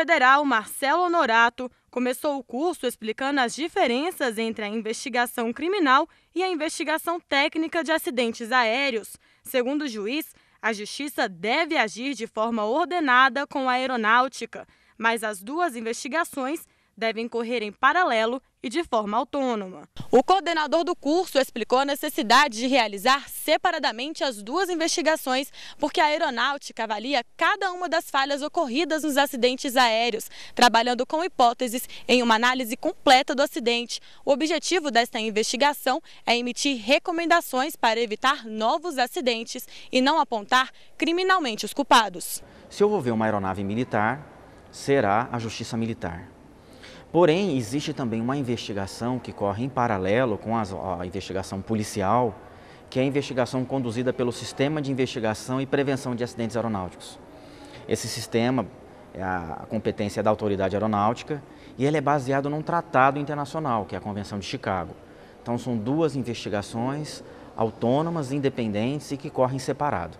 federal Marcelo Honorato começou o curso explicando as diferenças entre a investigação criminal e a investigação técnica de acidentes aéreos. Segundo o juiz, a justiça deve agir de forma ordenada com a aeronáutica, mas as duas investigações devem correr em paralelo e de forma autônoma. O coordenador do curso explicou a necessidade de realizar separadamente as duas investigações, porque a aeronáutica avalia cada uma das falhas ocorridas nos acidentes aéreos, trabalhando com hipóteses em uma análise completa do acidente. O objetivo desta investigação é emitir recomendações para evitar novos acidentes e não apontar criminalmente os culpados. Se eu vou ver uma aeronave militar, será a Justiça Militar. Porém, existe também uma investigação que corre em paralelo com a investigação policial, que é a investigação conduzida pelo Sistema de Investigação e Prevenção de Acidentes Aeronáuticos. Esse sistema é a competência da autoridade aeronáutica e ele é baseado num tratado internacional, que é a Convenção de Chicago. Então são duas investigações autônomas, independentes e que correm separado.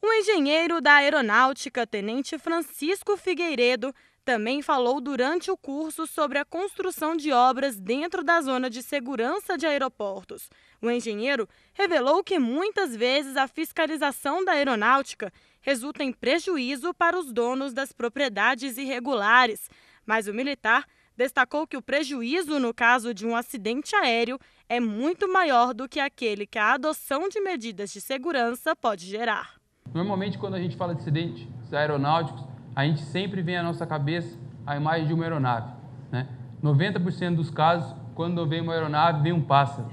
O engenheiro da aeronáutica, tenente Francisco Figueiredo, também falou durante o curso sobre a construção de obras dentro da zona de segurança de aeroportos. O engenheiro revelou que muitas vezes a fiscalização da aeronáutica resulta em prejuízo para os donos das propriedades irregulares, mas o militar destacou que o prejuízo no caso de um acidente aéreo é muito maior do que aquele que a adoção de medidas de segurança pode gerar. Normalmente, quando a gente fala de acidentes aeronáuticos, a gente sempre vem à nossa cabeça a imagem de uma aeronave. Né? 90% dos casos, quando vem uma aeronave, vem um pássaro.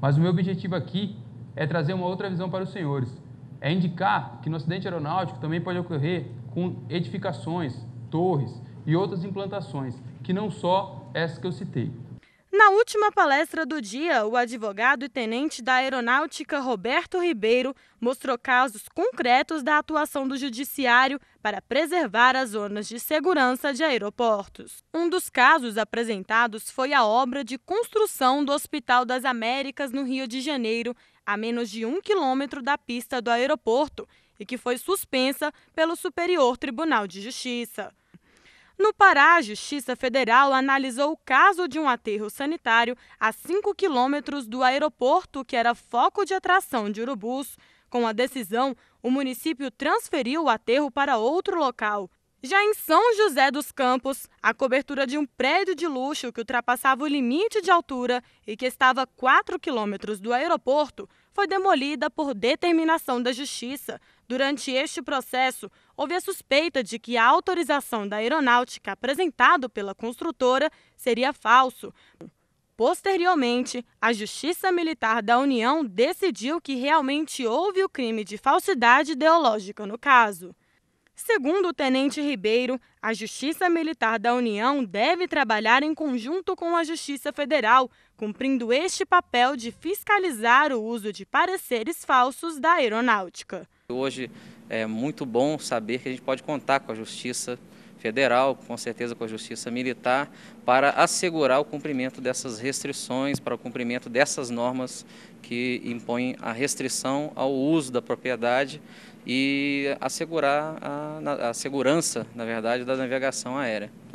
Mas o meu objetivo aqui é trazer uma outra visão para os senhores. É indicar que no acidente aeronáutico também pode ocorrer com edificações, torres e outras implantações, que não só essas que eu citei. Na última palestra do dia, o advogado e tenente da Aeronáutica Roberto Ribeiro mostrou casos concretos da atuação do Judiciário para preservar as zonas de segurança de aeroportos. Um dos casos apresentados foi a obra de construção do Hospital das Américas no Rio de Janeiro, a menos de um quilômetro da pista do aeroporto, e que foi suspensa pelo Superior Tribunal de Justiça. No Pará, a Justiça Federal analisou o caso de um aterro sanitário a 5 quilômetros do aeroporto que era foco de atração de urubus. Com a decisão, o município transferiu o aterro para outro local. Já em São José dos Campos, a cobertura de um prédio de luxo que ultrapassava o limite de altura e que estava a 4 quilômetros do aeroporto foi demolida por determinação da Justiça. Durante este processo, houve a suspeita de que a autorização da aeronáutica apresentada pela construtora seria falso. Posteriormente, a Justiça Militar da União decidiu que realmente houve o crime de falsidade ideológica no caso. Segundo o tenente Ribeiro, a Justiça Militar da União deve trabalhar em conjunto com a Justiça Federal, cumprindo este papel de fiscalizar o uso de pareceres falsos da aeronáutica. Hoje é muito bom saber que a gente pode contar com a Justiça Federal, com certeza com a Justiça Militar, para assegurar o cumprimento dessas restrições, para o cumprimento dessas normas que impõem a restrição ao uso da propriedade e assegurar a, a segurança, na verdade, da navegação aérea.